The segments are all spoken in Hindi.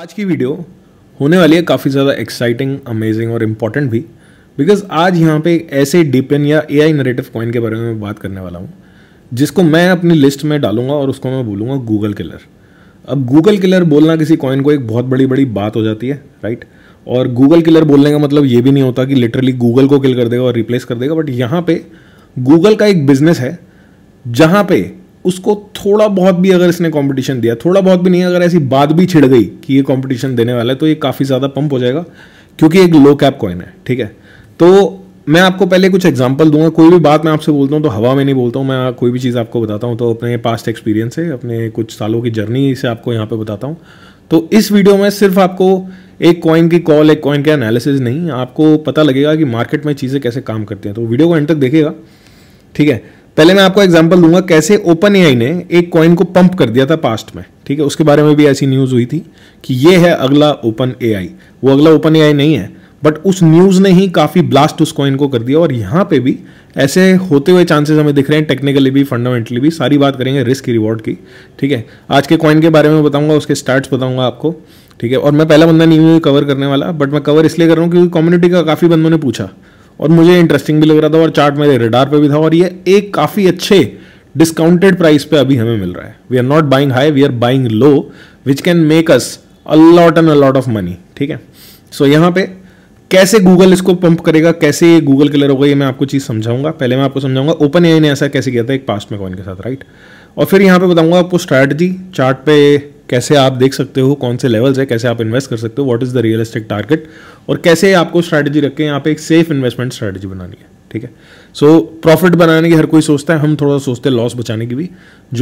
आज की वीडियो होने वाली है काफ़ी ज़्यादा एक्साइटिंग अमेजिंग और इम्पॉर्टेंट भी बिकॉज आज यहाँ पे ऐसे डीपेन या ए आई नरेटिव कॉइन के बारे में बात करने वाला हूँ जिसको मैं अपनी लिस्ट में डालूंगा और उसको मैं बोलूँगा गूगल किलर अब गूगल किलर बोलना किसी कॉइन को एक बहुत बड़ी बड़ी बात हो जाती है राइट और गूगल किलर बोलने का मतलब ये भी नहीं होता कि लिटरली गूगल को किल कर देगा और रिप्लेस कर देगा बट यहाँ पे गूगल का एक बिजनेस है जहाँ पे उसको थोड़ा बहुत भी अगर इसने कंपटीशन दिया थोड़ा बहुत भी नहीं अगर ऐसी बात भी छिड़ गई कि ये कंपटीशन देने वाला है तो ये काफ़ी ज़्यादा पंप हो जाएगा क्योंकि एक लो कैप कॉइन है ठीक है तो मैं आपको पहले कुछ एग्जाम्पल दूंगा कोई भी बात मैं आपसे बोलता हूँ तो हवा में नहीं बोलता हूँ मैं कोई भी चीज़ आपको बताता हूँ तो अपने पास्ट एक्सपीरियंस से अपने कुछ सालों की जर्नी से आपको यहाँ पे बताता हूँ तो इस वीडियो में सिर्फ आपको एक कॉइन की कॉल एक कॉइन का एनालिसिस नहीं आपको पता लगेगा कि मार्केट में चीज़ें कैसे काम करती हैं तो वीडियो को एंड तक देखेगा ठीक है पहले मैं आपको एग्जाम्पल दूंगा कैसे ओपन एआई ने एक कॉइन को पंप कर दिया था पास्ट में ठीक है उसके बारे में भी ऐसी न्यूज़ हुई थी कि ये है अगला ओपन एआई वो अगला ओपन एआई नहीं है बट उस न्यूज़ ने ही काफ़ी ब्लास्ट उस कॉइन को कर दिया और यहाँ पे भी ऐसे होते हुए चांसेस हमें दिख रहे हैं टेक्निकली भी फंडामेंटली भी सारी बात करेंगे रिस्क रिवॉर्ड की ठीक है आज के कॉइन के बारे में बताऊंगा उसके स्टार्ट्स बताऊंगा आपको ठीक है और मैं पहला बंदा नहीं हूँ कवर करने वाला बट मैं कवर इसलिए कर रहा हूँ क्योंकि कम्युनिटी का काफ़ी बंदों ने पूछा और मुझे इंटरेस्टिंग भी लग रहा था और चार्ट मेरे रेडार पे भी था और ये एक काफ़ी अच्छे डिस्काउंटेड प्राइस पे अभी हमें मिल रहा है we are not buying high we are buying low which can make us a lot and a lot of money ठीक है सो so, यहाँ पे कैसे गूगल इसको पंप करेगा कैसे ये गूगल क्लियर होगा ये मैं आपको चीज़ समझाऊंगा पहले मैं आपको समझाऊंगा ओपन ए ने ऐसा कैसे किया था एक पास्ट में कॉइन के साथ राइट और फिर यहाँ पे बताऊंगा आपको स्ट्रैटजी चार्ट पे कैसे आप देख सकते हो कौन से लेवल्स है कैसे आप इन्वेस्ट कर सकते हो what is the realistic target और कैसे आपको स्ट्रैटेजी रखें यहाँ पे एक सेफ इन्वेस्टमेंट स्ट्रैटेजी बनानी है ठीक है सो so, प्रॉफिट बनाने की हर कोई सोचता है हम थोड़ा सोचते हैं लॉस बचाने की भी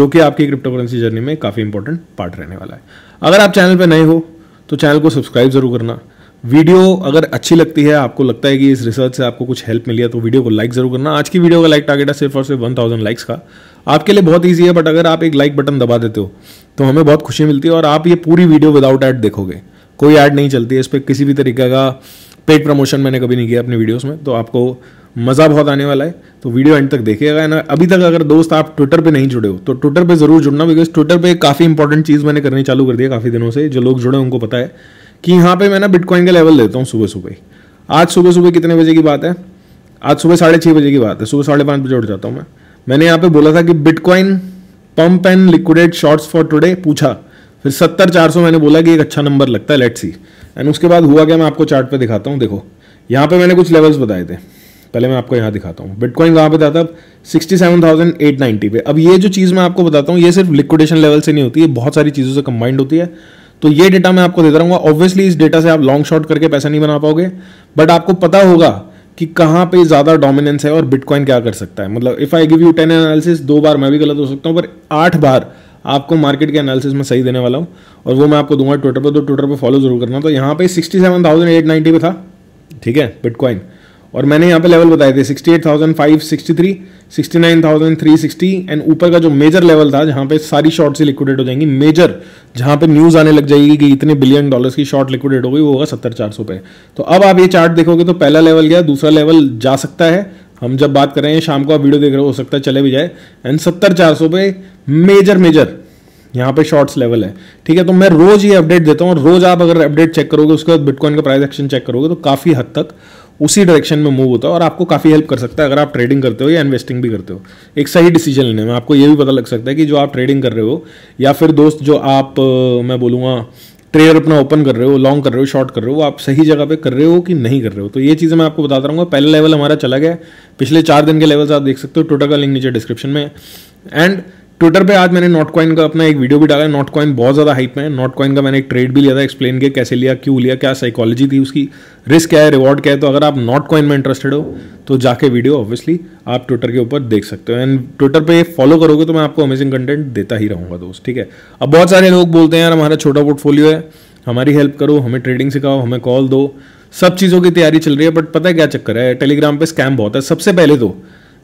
जो कि आपकी क्रिप्टो करेंसी जर्नी में काफ़ी इंपॉर्टेंट पार्ट रहने वाला है अगर आप चैनल पर नए हो तो चैनल को सब्सक्राइब ज़रूर करना वीडियो अगर अच्छी लगती है आपको लगता है कि इस रिसर्च से आपको कुछ हेल्प मिली है तो वीडियो को लाइक ज़रूर करना आज की वीडियो का लाइक टारगेट है सिर्फ और सिर्फ वन थाउजेंड लाइक्स का आपके लिए बहुत ईजी है बट अगर आप एक लाइक बटन दबा देते हो तो हमें बहुत खुशी मिलती है और आप ये पूरी वीडियो विदाउट ऐड देखोगे कोई ऐड नहीं चलती है इस पर किसी भी तरीके का पेड प्रमोशन मैंने कभी नहीं किया अपनी वीडियोस में तो आपको मज़ा बहुत आने वाला है तो वीडियो एंड तक देखिएगा ना अभी तक अगर दोस्त आप ट्विटर पे नहीं जुड़े हो तो ट्विटर पे ज़रूर जुड़ना बिकॉज ट्विटर पे काफ़ी इंपॉर्टेंट चीज़ मैंने करनी चालू कर दी है काफ़ी दिनों से जो लोग जुड़े उनको पता है कि यहाँ पे मैं ना बिटकॉइन का लेवल देता हूँ सुबह सुबह आज सुबह सुबह कितने बजे की बात है आज सुबह साढ़े छः बजे की बात है सुबह साढ़े पाँच बजे उठ जाता हूँ मैं मैंने यहाँ पे बोला था कि bitcoin pump and liquidated shorts for today पूछा फिर सत्तर चार सौ मैंने बोला कि एक अच्छा नंबर लगता है लेट सी एंड उसके बाद हुआ क्या मैं आपको चार्ट पे दिखाता हूँ देखो यहाँ पे मैंने कुछ लेवल्स बताए थे पहले मैं आपको यहाँ दिखाता हूँ बिटकॉइन कहाँ पे था तब sixty seven thousand eight ninety पे अब ये जो चीज़ मैं आपको बताता हूँ ये सिर्फ लिक्विडेशन लेवल से नहीं होती है बहुत सारी चीज़ों से कंबाइंड होती है तो ये डेटा मैं आपको देता रहूँगा ऑब्वियसली इस डेटा से आप लॉन्ग शॉर्ट करके पैसा नहीं बना पाओगे बट आपको पता होगा कि कहाँ पे ज़्यादा डोमिनेंस है और बिटकॉइन क्या कर सकता है मतलब if I give you ten analysis दो बार मैं भी गलत हो सकता हूँ पर आठ बार आपको मार्केट के एनालिसिस में सही देने वाला हूँ और वो मैं आपको दूंगा ट्विटर पर तो ट्विटर पर फॉलो जरूर करना तो यहाँ पे sixty seven thousand eight ninety पे था ठीक है बिटकॉइन और मैंने यहाँ पे लेवल बताए थे 68,563, 69,360 एंड ऊपर का जो मेजर लेवल था जहाँ पे सारी शॉर्ट से लिक्विडेट हो जाएंगी मेजर जहाँ पे न्यूज़ आने लग जाएगी कि इतने बिलियन डॉलर्स की शॉर्ट लिक्विडेट हो गई वो होगा सत्तर चार सौ पे तो अब आप ये चार्ट देखोगे तो पहला लेवल गया दूसरा लेवल जा सकता है हम जब बात कर रहे हैं शाम को आप वीडियो देख रहे हो हो सकता है चले भी जाए एंड सत्तर चार सौ पे मेजर मेजर यहाँ पे शॉर्ट्स लेवल है ठीक है तो मैं रोज ये अपडेट देता हूँ और रोज आप अगर अपडेट चेक करोगे उसके बाद बिटकॉइन का प्राइस एक्शन चेक करोगे तो काफ़ी हद तक उसी डायरेक्शन में मूव होता है और आपको काफ़ी हेल्प कर सकता है अगर आप ट्रेडिंग करते हो या इन्वेस्टिंग भी करते हो एक सही डिसीजन लेने में आपको ये भी पता लग सकता है कि जो आप ट्रेडिंग कर रहे हो या फिर दोस्त जो आप मैं बोलूँगा ट्रेडर अपना ओपन कर रहे हो लॉन्ग कर रहे हो शॉर्ट कर रहे हो आप सही जगह पे कर रहे हो कि नहीं कर रहे हो तो ये चीज़ें मैं आपको बताता रहूँगा पहला लेवल हमारा चला गया पिछले चार दिन के लेवल्स आप देख सकते हो टोटल का लिंक नीचे डिस्क्रिप्शन में एंड ट्विटर पे आज मैंने नॉट कॉइन का अपना एक वीडियो भी डाला है नॉट कॉइन बहुत ज़्यादा हाइप में है नॉट कॉइन का मैंने एक ट्रेड भी लिया था एक्सप्लेन किया कैसे लिया क्यों लिया क्या साइकोलॉजी थी उसकी रिस्क क्या है रिवॉर्ड क्या है तो अगर आप नॉट कॉइन में इंटरेस्टेड हो तो जाके वीडियो ऑब्वियसली आप ट्विटर के ऊपर देख सकते हो एंड ट्विटर पर फॉलो करोगे तो मैं आपको अमेजिंग कंटेंट देता ही रहूँगा दोस्त ठीक है अब बहुत सारे लोग बोलते हैं यार हमारा छोटा पोर्टफोलियो है हमारी हेल्प करो हमें ट्रेडिंग सिखाओ हमें कॉल दो सब चीज़ों की तैयारी चल रही है बट पता है क्या चक्कर है टेलीग्राम पर स्कैम बहुत है सबसे पहले तो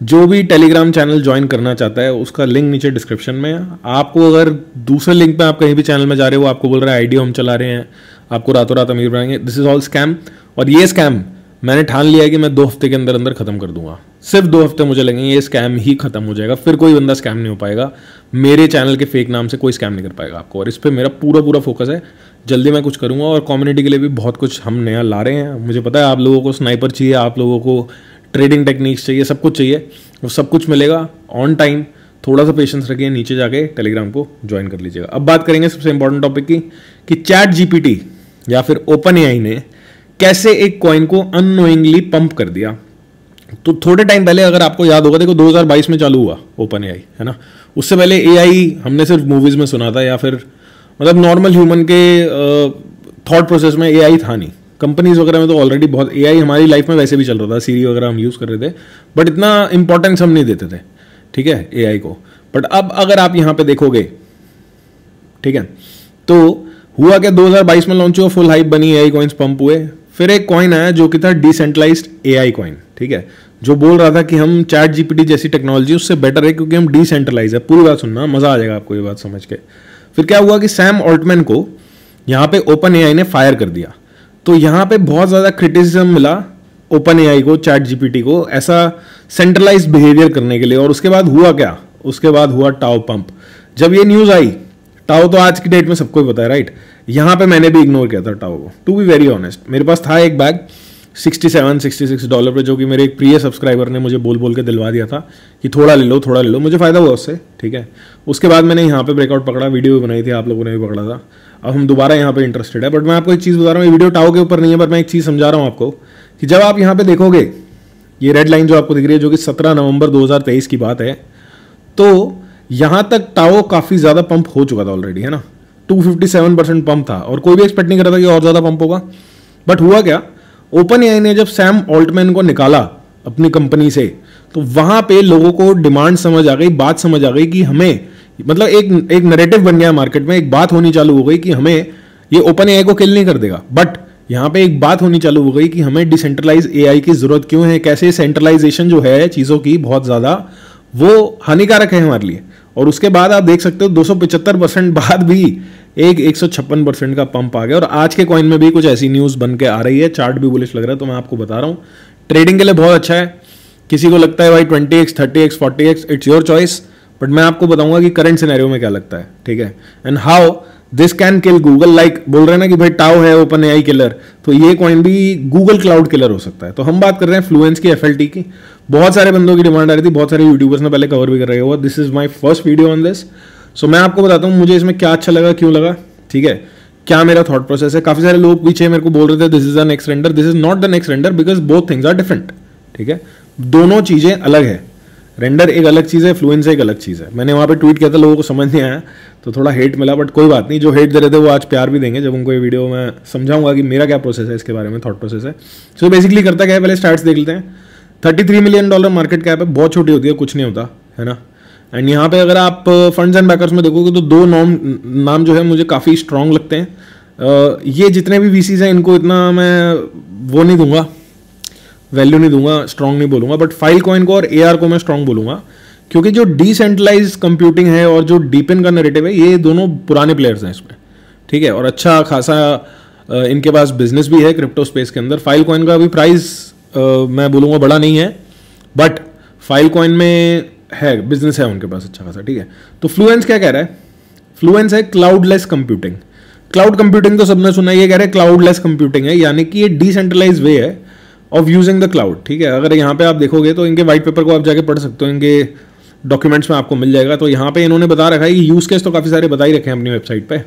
जो भी टेलीग्राम चैनल ज्वाइन करना चाहता है उसका लिंक नीचे डिस्क्रिप्शन में है आपको अगर दूसरे लिंक पे आप कहीं भी चैनल में जा रहे हो आपको बोल रहा है आइडिया हम चला रहे हैं आपको रातों रात अमीर बनाएंगे दिस इज़ ऑल स्कैम और ये स्कैम मैंने ठान लिया है कि मैं दो हफ्ते के अंदर अंदर ख़त्म कर दूंगा सिर्फ दो हफ्ते मुझे लगेंगे ये स्कैम ही ख़त्म हो जाएगा फिर कोई बंदा स्कैम नहीं हो पाएगा मेरे चैनल के फेक नाम से कोई स्कैम नहीं कर पाएगा आपको और इस पर मेरा पूरा पूरा फोकस है जल्दी मैं कुछ करूँगा और कम्युनिटी के लिए भी बहुत कुछ हम नया ला रहे हैं मुझे पता है आप लोगों को स्नाइपर चाहिए आप लोगों को ट्रेडिंग टेक्निक्स चाहिए सब कुछ चाहिए वो सब कुछ मिलेगा ऑन टाइम थोड़ा सा पेशेंस रखिए नीचे जाके टेलीग्राम को ज्वाइन कर लीजिएगा अब बात करेंगे सबसे इंपॉर्टेंट टॉपिक की कि चैट जीपीटी या फिर ओपन एआई ने कैसे एक कॉइन को अनोइंगली पंप कर दिया तो थोड़े टाइम पहले अगर आपको याद होगा देखो 2022 में चालू हुआ ओपन ए है ना उससे पहले ए हमने सिर्फ मूवीज़ में सुना था या फिर मतलब नॉर्मल ह्यूमन के थॉट प्रोसेस में ए था नहीं कंपनीज वगैरह में तो ऑलरेडी बहुत ए हमारी लाइफ में वैसे भी चल रहा था सीरी वगैरह हम यूज़ कर रहे थे बट इतना इंपॉर्टेंस हम नहीं देते थे ठीक है ए को बट अब अगर आप यहाँ पे देखोगे ठीक है तो हुआ क्या 2022 में लॉन्च हुआ फुल हाइप बनी ए कॉइन्स पंप हुए फिर एक कॉइन आया जो कि था डिसेंट्रलाइज ए आई कॉइन ठीक है जो बोल रहा था कि हम चैट जीपीटी जैसी टेक्नोलॉजी उससे बेटर है क्योंकि हम डिसेंट्रलाइज है पूरी बात सुनना मज़ा आ जाएगा आपको ये बात समझ के फिर क्या हुआ कि सैम ऑल्टमैन को यहाँ पे ओपन एआई ने फायर कर दिया तो यहाँ पे बहुत ज़्यादा क्रिटिसिज्म मिला ओपन एआई को चैट जीपीटी को ऐसा सेंट्रलाइज बिहेवियर करने के लिए और उसके बाद हुआ क्या उसके बाद हुआ टाओ पंप जब ये न्यूज़ आई टाओ तो आज की डेट में सबको पता है राइट यहाँ पे मैंने भी इग्नोर किया था टाओ को टू बी वेरी ऑनेस्ट मेरे पास था एक bag sixty seven sixty six dollar पर जो कि मेरे एक प्रिय सब्सक्राइबर ने मुझे बोल बोल के दिलवा दिया था कि थोड़ा ले लो थोड़ा ले लो मुझे फ़ायदा हुआ उससे ठीक है उसके बाद मैंने यहाँ पे ब्रेकआउट पकड़ा वीडियो भी बनाई थी आप लोगों ने भी पकड़ा था अब हम दोबारा यहाँ पे इंटरेस्टेड है बट मैं आपको एक चीज़ बता रहा हूँ वीडियो टाओ के ऊपर नहीं है पर मैं एक चीज़ समझा रहा हूँ आपको कि जब आप यहाँ पर देखोगे ये रेड लाइन जो आपको दिख रही है जो कि सत्रह नवंबर दो की बात है तो यहाँ तक टाओ काफ़ी ज़्यादा पंप हो चुका था ऑलरेडी है ना टू परसेंट पंप था और कोई भी एक्सपेक्ट नहीं कर रहा था कि और ज़्यादा पंप होगा बट हुआ क्या ओपन एआई ने जब सैम ऑल्टमैन को निकाला अपनी कंपनी से तो वहां पे लोगों को डिमांड समझ आ गई बात समझ आ गई कि हमें मतलब एक एक नरेटिव बन गया मार्केट में एक बात होनी चालू हो गई कि हमें ये ओपन एआई को किल नहीं कर देगा बट यहाँ पे एक बात होनी चालू हो गई कि हमें डिसेंट्रलाइज ए की ज़रूरत क्यों है कैसे सेंट्रलाइजेशन जो है चीज़ों की बहुत ज़्यादा वो हानिकारक है हमारे लिए और उसके बाद आप देख सकते हो दो परसेंट बाद भी एक एक परसेंट का पंप आ गया और आज के कॉइन में भी कुछ ऐसी न्यूज़ बन के आ रही है चार्ट भी बुलिश लग रहा है तो मैं आपको बता रहा हूँ ट्रेडिंग के लिए बहुत अच्छा है किसी को लगता है भाई twenty x thirty x forty x it's your choice but मैं आपको बताऊंगा कि करंट सिनेरियो में क्या लगता है ठीक है and how this can kill Google like बोल रहे हैं ना कि भाई टाओ है ओपन ए किलर तो ये कॉइन भी गूगल क्लाउड किलर हो सकता है तो हम बात कर रहे हैं फ्लुएंस की एफ की बहुत सारे बंदों की डिमांड आ रही थी बहुत सारे यूट्यूबर्स ने पहले कवर भी कर रहे हो this is my first video on this so मैं आपको बताता हूँ मुझे इसमें क्या अच्छा लगा क्यों लगा ठीक है क्या मेरा थॉट प्रोसेस है काफ़ी सारे लोग पीछे मेरे को बोल रहे थे this is the next render this is not the next render because both things are different ठीक है दोनों चीज़ें अलग है रेंडर एक अलग चीज़ है फ्लुएंस एक अलग चीज़ है मैंने वहाँ पे ट्वीट किया था लोगों को समझ नहीं आया तो थोड़ा हेट मिला बट कोई बात नहीं जो हेट दे रहे थे वो आज प्यार भी देंगे जब उनको ये वीडियो मैं समझाऊंगा कि मेरा क्या प्रोसेस है इसके बारे में थॉट प्रोसेस है सो so बेसिकली करता क्या है पहले स्टार्ट देख लेते हैं thirty three million dollar market cap है बहुत छोटी होती है कुछ नहीं होता है ना एंड यहाँ पे अगर आप फंड्स एंड बैकर्स में देखोगे तो दो नाम नाम जो है मुझे काफ़ी स्ट्रांग लगते हैं uh, ये जितने भी वीसीज हैं इनको इतना मैं वो नहीं दूंगा वैल्यू नहीं दूंगा स्ट्रांग नहीं बोलूँगा बट फाइल कॉइन को और ए को मैं स्ट्रांग बोलूँगा क्योंकि जो डिसेंट्रलाइज कंप्यूटिंग है और जो डीपिन का नरेटिव है ये दोनों पुराने प्लेयर्स हैं इसमें ठीक है और अच्छा खासा uh, इनके पास बिजनेस भी है क्रिप्टो स्पेस के अंदर फाइल कॉइन का अभी प्राइस मैं बोलूँगा बड़ा नहीं है बट फाइल कॉइन में है बिजनेस है उनके पास अच्छा खासा ठीक है तो फ्लुएंस क्या कह रहा है फ्लुएंस है क्लाउडलेस कंप्यूटिंग क्लाउड कंप्यूटिंग तो सबने सुना ये कह रहे हैं क्लाउडलेस कंप्यूटिंग है यानी कि ये डिसेंट्रलाइज वे है ऑफ यूजिंग द क्लाउड ठीक है अगर यहाँ पे आप देखोगे तो इनके वाइट पेपर को आप जाके पढ़ सकते हो इनके डॉक्यूमेंट्स में आपको मिल जाएगा तो यहाँ पे इन्होंने बता रखा है कि यूज़ केस तो काफ़ी सारे बताई रखे हैं अपनी वेबसाइट पर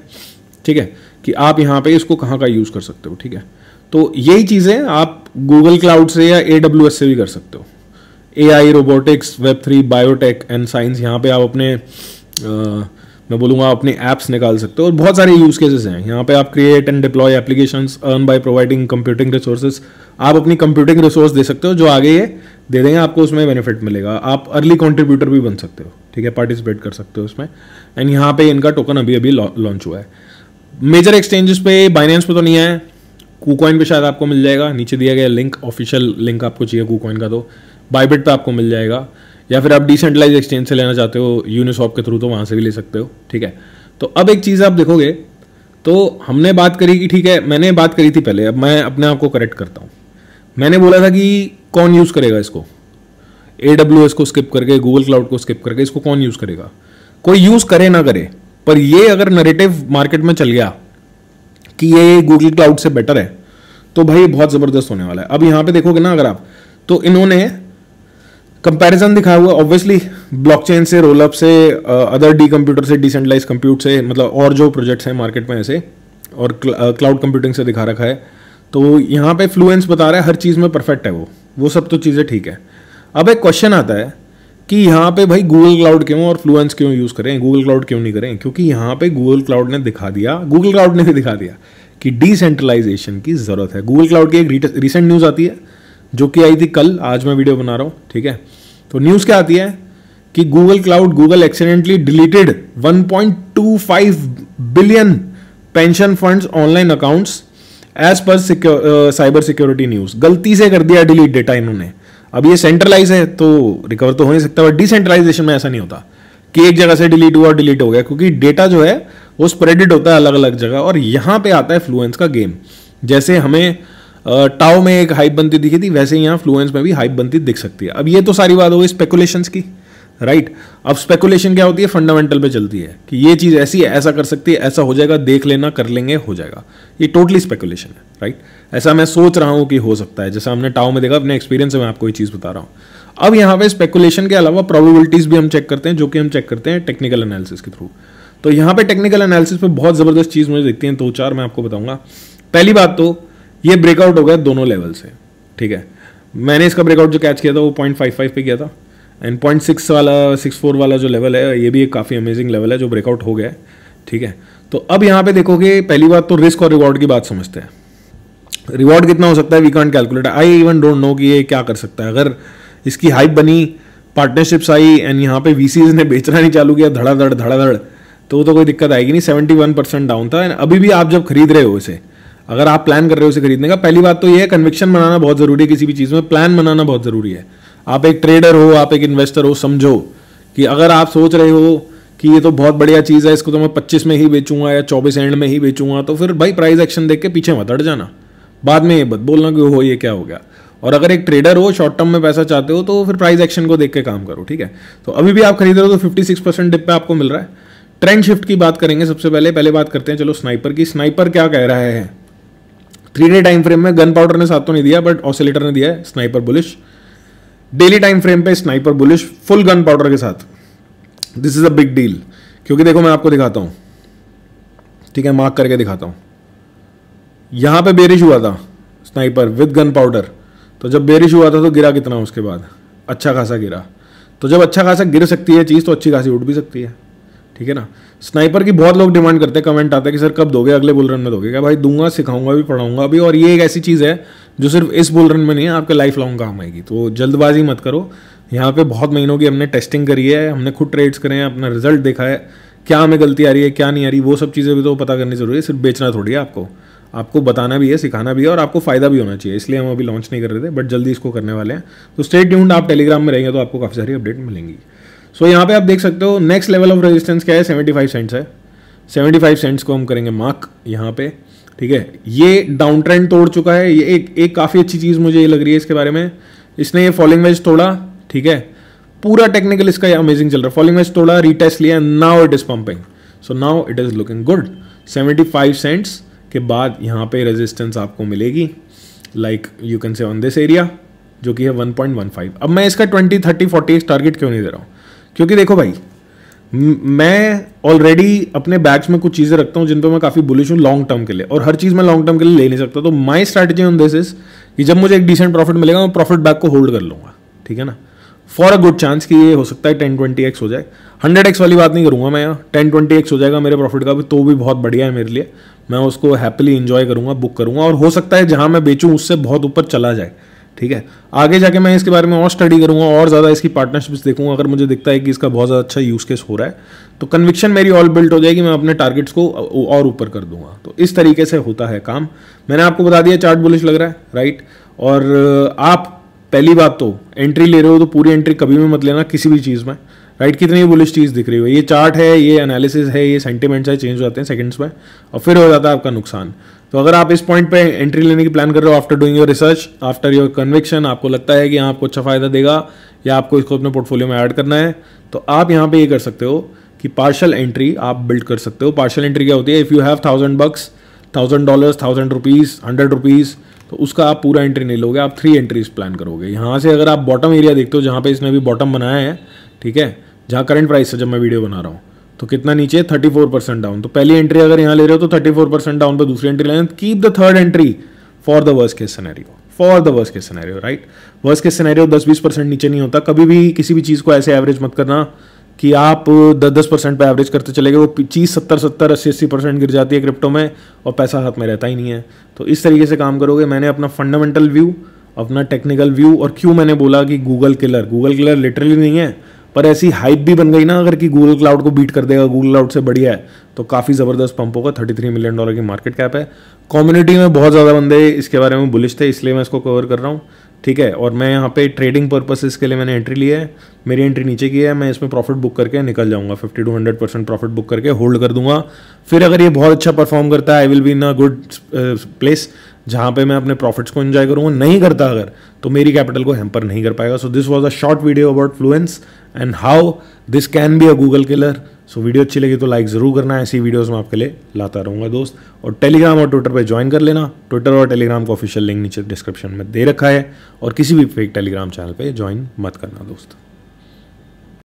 ठीक है कि आप यहाँ पे इसको कहाँ का यूज़ कर सकते हो ठीक है तो यही चीज़ें आप गूगल क्लाउड से या ए डब्ल्यू एस से भी कर सकते हो A I robotics web three biotech and science यहाँ पे आप अपने आ, मैं बोलूँगा अपने ऐप्स निकाल सकते हो और बहुत सारे यूज़ केसेस हैं यहाँ पे आप create and deploy application earn by providing computing resources आप अपनी कंप्यूटिंग रिसोर्स दे सकते हो जो आगे ये दे देंगे आपको उसमें बेनिफिट मिलेगा आप अर्ली कॉन्ट्रीब्यूटर भी बन सकते हो ठीक है पार्टिसिपेट कर सकते हो उसमें एंड यहाँ पे इनका टोकन अभी अभी लॉन्च हुआ है मेजर एक्सचेंजेस पे बाइनेंस पे तो नहीं आए कूकॉइन पे शायद आपको मिल जाएगा नीचे दिया गया लिंक ऑफिशियल लिंक आपको चाहिए कूकॉइन का तो बाइबिट पे आपको मिल जाएगा या फिर आप डिसेंट्रलाइज एक्सचेंज से लेना चाहते हो यूनिसॉप के थ्रू तो वहाँ से भी ले सकते हो ठीक है तो अब एक चीज़ आप देखोगे तो हमने बात करी कि ठीक है मैंने बात करी थी पहले अब मैं अपने आप को करेक्ट करता हूँ मैंने बोला था कि कौन यूज़ करेगा इसको ए डब्ल्यू एस को स्किप करके गूगल क्लाउड को स्किप करके इसको कौन यूज़ करेगा कोई यूज़ करे ना करे पर ये अगर नरेटिव मार्केट में चल गया कि ये गूगल क्लाउड से बेटर है तो भाई बहुत ज़बरदस्त होने वाला है अब यहाँ पे देखोगे ना अगर आप तो इन्होंने कंपैरिजन दिखाया हुआ ऑब्वियसली ब्लॉकचेन से रोलअप से अदर डी कंप्यूटर से डिसेंट्रलाइज कंप्यूट से मतलब और जो प्रोजेक्ट्स हैं मार्केट में ऐसे और क्लाउड कंप्यूटिंग से दिखा रखा है तो यहाँ पे फ्लुएंस बता रहा है हर चीज़ में परफेक्ट है वो वो सब तो चीज़ें ठीक है अब एक क्वेश्चन आता है कि यहाँ पे भाई गूगल क्लाउड क्यों और फ्लुएंस क्यों यूज़ करें गूगल क्लाउड क्यों नहीं करें क्योंकि यहाँ पे गूगल क्लाउड ने दिखा दिया गूगल क्लाउड ने भी दिखा दिया कि डिसेंट्रलाइजेशन की ज़रूरत है गूगल क्लाउड की एक रिसेंट न्यूज़ आती है जो कि आई थी कल आज मैं वीडियो बना रहा हूँ ठीक है तो न्यूज़ क्या आती है कि Google cloud Google accidentally deleted 1.25 billion pension funds online accounts as per cyber security news गलती से कर दिया डिलीट डेटा इन्होंने अब ये सेंट्रलाइज है तो रिकवर तो हो नहीं सकता बट डिसेंट्रलाइजेशन में ऐसा नहीं होता कि एक जगह से डिलीट हुआ डिलीट हो गया क्योंकि डेटा जो है वो स्प्रेडिड होता है अलग अलग जगह और यहाँ पे आता है फ्लुएंस का गेम जैसे हमें टाओ में एक हाइप बनती दिखी थी वैसे यहाँ फ्लुएंस में भी हाइप बनती दिख सकती है अब ये तो सारी बात हो गई स्पेकुलेशन की राइट अब स्पेकुलेशन क्या होती है फंडामेंटल पे चलती है कि ये चीज़ ऐसी है ऐसा कर सकती है ऐसा हो जाएगा देख लेना कर लेंगे हो जाएगा ये टोटली स्पेकुलेशन है राइट ऐसा मैं सोच रहा हूं कि हो सकता है जैसा हमने टाओ में देखा अपने एक्सपीरियंस से मैं आपको ये चीज़ बता रहा हूं अब यहां पे स्पेकुलेशन के अलावा प्रोबेबिलिटीज भी हम चेक करते हैं जो कि हम चेक करते हैं टेक्निकल एनालिसिस के थ्रू तो यहां पे टेक्निकल एनालिसिस पे बहुत ज़बरदस्त चीज़ मुझे दिखती है दो तो चार मैं आपको बताऊंगा पहली बात तो ये ब्रेकआउट हो गया दोनों लेवल से ठीक है मैंने इसका ब्रेकआउट जो कैच किया था वो पॉइंट फाइव फाइव पे किया था एंड पॉइंट सिक्स वाला सिक्स फोर वाला जो लेवल है ये भी एक काफ़ी अमेजिंग लेवल है जो ब्रेकआउट हो गया है ठीक है तो अब यहाँ पे देखोगे पहली बात तो रिस्क और रिवॉर्ड की बात समझते हैं रिवॉर्ड कितना हो सकता है we can't calculate I even don't know कि ये क्या कर सकता है अगर इसकी हाइप बनी पार्टनरशिप्स आई एंड यहाँ पे वी ने बेचना नहीं चालू किया धड़ाधड़ धड़ाधड़ तो वो तो कोई दिक्कत आएगी नहीं सेवेंटी वन परसेंट डाउन था एंड अभी भी आप जब खरीद रहे हो इसे अगर आप प्लान कर रहे हो इसे खरीदने का पहली बात तो ये है कन्विक्शन बनाना बहुत जरूरी है किसी भी चीज़ में प्लान बनाना बहुत जरूरी है आप एक ट्रेडर हो आप एक इन्वेस्टर हो समझो कि अगर आप सोच रहे हो कि ये तो बहुत बढ़िया चीज़ है इसको तो मैं पच्चीस में ही बेचूंगा या चौबीस एंड में ही बेचूंगा तो फिर भाई प्राइस एक्शन देख के पीछे मत हट जाना बाद में ये मत बोलना कि हो ये क्या हो गया और अगर एक ट्रेडर हो शॉर्ट टर्म में पैसा चाहते हो तो फिर प्राइस एक्शन को देख के काम करो ठीक है तो अभी भी आप खरीद रहे हो तो फिफ्टी सिक्स परसेंट डिप पे आपको मिल रहा है ट्रेंड शिफ्ट की बात करेंगे सबसे पहले पहले बात करते हैं चलो स्नाइपर की स्नाइपर क्या कह रहा है थ्री डे टाइम फ्रेम में गन पाउडर ने साथ तो नहीं दिया बट ऑसिलेटर ने दिया है sniper bullish daily time frame पे sniper bullish full gunpowder के साथ this is a big deal क्योंकि देखो मैं आपको दिखाता हूँ ठीक है मार्क करके दिखाता हूं यहां पे बेरिश हुआ था स्नाइपर विद गन पाउडर तो जब बेरिश हुआ था तो गिरा कितना उसके बाद अच्छा खासा गिरा तो जब अच्छा खासा गिर सकती है चीज़ तो अच्छी खासी उठ भी सकती है ठीक है ना स्नाइपर की बहुत लोग डिमांड करते हैं कमेंट आते है कि सर कब दोगे अगले बुल रन में दोगे क्या भाई दूंगा सिखाऊंगा भी पढ़ाऊंगा भी और ये एक ऐसी चीज़ है जो सिर्फ इस बुल रन में नहीं है आपके लाइफ लॉन्ग काम आएगी तो जल्दबाजी मत करो यहाँ पे बहुत महीनों की हमने टेस्टिंग करी है हमने खुद ट्रेड्स करे हैं अपना रिजल्ट देखा है क्या हमें गलती आ रही है क्या नहीं आ रही वो सब चीज़ें भी तो पता करनी जरूरी है सिर्फ बेचना थोड़ी है आपको आपको बताना भी है सिखाना भी है और आपको फ़ायदा भी होना चाहिए इसलिए हम अभी लॉन्च नहीं कर रहे थे बट जल्दी इसको करने वाले हैं तो स्टेट ट्यून्ड आप टेलीग्राम में रहेंगे तो आपको काफ़ी सारी अपडेट मिलेंगी सो so, यहाँ पे आप देख सकते हो नेक्स्ट लेवल ऑफ रेजिस्टेंस क्या है सेवेंटी फाइव सेंट्स है सेवेंटी फाइव सेंट्स को हम करेंगे मार्क यहाँ पे ठीक है ये डाउन ट्रेंड तोड़ चुका है ये एक एक काफ़ी अच्छी चीज़ मुझे ये लग रही है इसके बारे में इसने ये फॉलिंग वेज तोड़ा ठीक है पूरा टेक्निकल इसका अमेजिंग चल रहा है फॉलिंग वेज तोड़ा रीटेस्ट लिया now it is pumping so now it is looking good seventy five cents के बाद यहाँ पे रेजिस्टेंस आपको मिलेगी like you can say on this area जो कि है वन अब मैं इसका ट्वेंटी थर्टी फोर्टी टारगेट क्यों नहीं दे रहा हूँ क्योंकि देखो भाई मैं ऑलरेडी अपने बैग्स में कुछ चीज़ें रखता हूँ जिन पर मैं काफ़ी बुलिश हूँ लॉन्ग टर्म के लिए और हर चीज़ मैं लॉन्ग टर्म के लिए ले नहीं सकता तो my strategy on this is कि जब मुझे एक डिसेंट प्रॉफिट मिलेगा मैं प्रॉफिट बैग को होल्ड कर लूँगा ठीक है ना फॉर अ गुड चांस कि ये हो सकता है टेन ट्वेंटी एक्स हो जाए हंड्रेड एक्स वाली बात नहीं करूँगा मैं यहाँ टेन ट्वेंटी एक्स हो जाएगा मेरे प्रॉफिट का भी तो भी बहुत बढ़िया है मेरे लिए मैं उसको हैप्पीली इन्जॉय करूँगा बुक करूँगा और हो सकता है जहाँ मैं बेचूँ उससे बहुत ऊपर चला जाए ठीक है आगे जाके मैं इसके बारे में और स्टडी करूंगा और ज़्यादा इसकी पार्टनरशिप्स देखूंगा अगर मुझे दिखता है कि इसका बहुत ज़्यादा अच्छा यूज़ केस हो रहा है तो कन्विक्शन मेरी ऑल बिल्ट हो जाएगी मैं अपने टारगेट्स को और ऊपर कर दूंगा तो इस तरीके से होता है काम मैंने आपको बता दिया चार्ट बुलिश लग रहा है राइट और आप पहली बात तो एंट्री ले रहे हो तो पूरी एंट्री कभी भी मत लेना किसी भी चीज़ में राइट कितनी बुलिश चीज़ दिख रही हो ये चार्ट है ये एनालिसिस है ये सेंटीमेंट्स है चेंज हो जाते हैं सेकंड्स में और फिर हो जाता है आपका नुकसान तो अगर आप इस पॉइंट पे एंट्री लेने की प्लान कर रहे हो after doing your research after your conviction आपको लगता है कि यहाँ आपको अच्छा फ़ायदा देगा या आपको इसको अपने पोर्टफोलियो में ऐड करना है तो आप यहाँ पे ये कर सकते हो कि पार्शल एंट्री आप बिल्ड कर सकते हो पार्शल एंट्री क्या होती है if you have thousand bucks thousand dollars thousand rupees hundred rupees तो उसका आप पूरा एंट्री नहीं लोगे आप थ्री एंट्रीज प्लान करोगे यहाँ से अगर आप बॉटम एरिया देखते हो जहाँ पे इसने अभी बॉटम बनाया है ठीक है जहाँ करंट प्राइस है जब मैं वीडियो बना रहा हूँ तो कितना नीचे थर्टी फोर परसेंट डाउन तो पहली एंट्री अगर यहाँ ले रहे हो तो थर्टी फोर परसेंट डाउन पर दूसरी एंट्री लेना keep the third entry for the worst case scenario for the worst case scenario right worst case scenario दस बीस परसेंट नीचे नहीं होता कभी भी किसी भी चीज़ को ऐसे एवरेज मत करना कि आप दस दस परसेंट पर एवरेज करते चले गए वो चीज़ सत्तर सत्तर अस्सी अस्सी परसेंट गिर जाती है क्रिप्टो में और पैसा हाथ में रहता ही नहीं है तो इस तरीके से काम करोगे मैंने अपना फंडामेंटल व्यू अपना टेक्निकल व्यू और क्यों मैंने बोला कि Google killer Google killer literally नहीं है पर ऐसी हाइप भी बन गई ना अगर कि गूगल क्लाउड को बीट कर देगा गूगल क्लाउड से बढ़िया है तो काफ़ी ज़बरदस्त पंप होगा थर्टी थ्री मिलियन डॉलर की मार्केट कैप है कम्युनिटी में बहुत ज़्यादा बंदे इसके बारे में बुलिश थे इसलिए मैं इसको कवर कर रहा हूँ ठीक है और मैं यहाँ पे ट्रेडिंग पर्पसेस के लिए मैंने एंट्री ली है मेरी एंट्री नीचे की है मैं इसमें प्रॉफिट बुक करके निकल जाऊंगा fifty to hundred percent profit book करके होल्ड कर दूंगा फिर अगर ये बहुत अच्छा परफॉर्म करता है I will be in a good place जहाँ पे मैं अपने प्रॉफिट्स को इन्जॉय करूँ नहीं करता अगर तो मेरी कैपिटल को हेम्पर नहीं कर पाएगा so this was a short video about Fluence and how this can be a Google killer so video अच्छी लगी तो लाइक ज़रूर करना ऐसी वीडियोज़ मैं आपके लिए लाता रहूँगा दोस्त और टेलीग्राम और ट्विटर पर ज्वाइन कर लेना ट्विटर और टेलीग्राम का ऑफिशियल लिंक नीचे डिस्क्रिप्शन में दे रखा है और किसी भी फेक टेलीग्राम चैनल पर ज्वाइन मत करना दोस्त